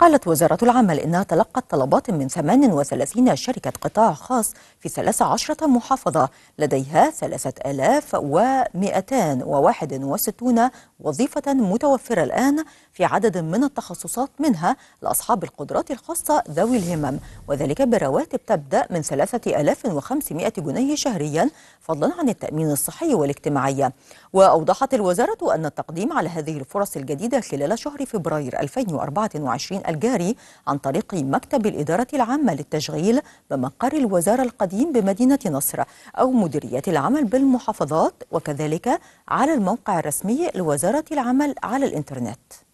قالت وزارة العمل إنها تلقت طلبات من 38 شركة قطاع خاص في 13 محافظة لديها 3261 وظيفة متوفرة الآن في عدد من التخصصات منها لأصحاب القدرات الخاصة ذوي الهمم وذلك برواتب تبدأ من 3500 جنيه شهريا فضلا عن التأمين الصحي والاجتماعي وأوضحت الوزارة أن التقديم على هذه الفرص الجديدة خلال شهر فبراير 2024 الجاري عن طريق مكتب الإدارة العامة للتشغيل بمقر الوزارة القديم بمدينة نصر أو مديرية العمل بالمحافظات وكذلك على الموقع الرسمي لوزارة وزارة العمل على الإنترنت